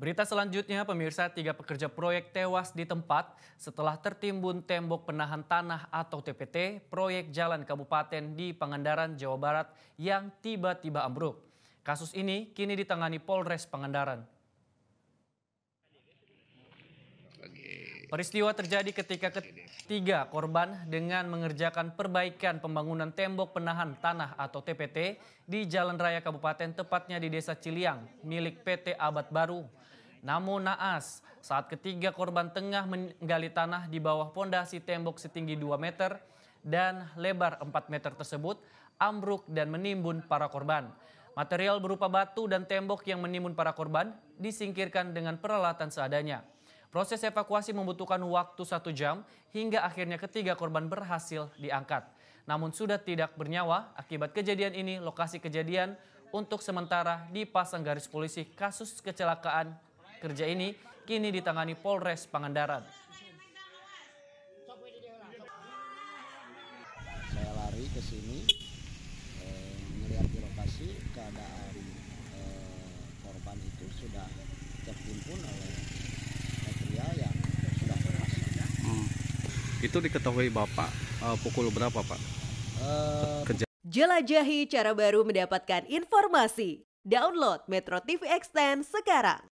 Berita selanjutnya, pemirsa, tiga pekerja proyek tewas di tempat setelah tertimbun tembok penahan tanah atau TPT proyek jalan kabupaten di Pangandaran, Jawa Barat yang tiba-tiba ambruk. Kasus ini kini ditangani Polres Pangandaran. Peristiwa terjadi ketika ketiga korban dengan mengerjakan perbaikan pembangunan tembok penahan tanah atau TPT di Jalan Raya Kabupaten, tepatnya di Desa Ciliang, milik PT Abad Baru, namun naas, saat ketiga korban tengah menggali tanah di bawah pondasi tembok setinggi 2 meter dan lebar 4 meter tersebut, ambruk dan menimbun para korban. Material berupa batu dan tembok yang menimbun para korban disingkirkan dengan peralatan seadanya. Proses evakuasi membutuhkan waktu satu jam hingga akhirnya ketiga korban berhasil diangkat. Namun sudah tidak bernyawa akibat kejadian ini lokasi kejadian untuk sementara dipasang garis polisi kasus kecelakaan Kerja ini kini ditangani Polres Pangandaran. Saya lari ke sini, eh, melihat di lokasi keadaan eh, korban itu sudah tertimpun oleh material yang sudah keras. Hmm. Itu diketahui Bapak eh, pukul berapa Pak? Eh, kerja. Jelajahi cara baru mendapatkan informasi. Download Metro TV Extend sekarang.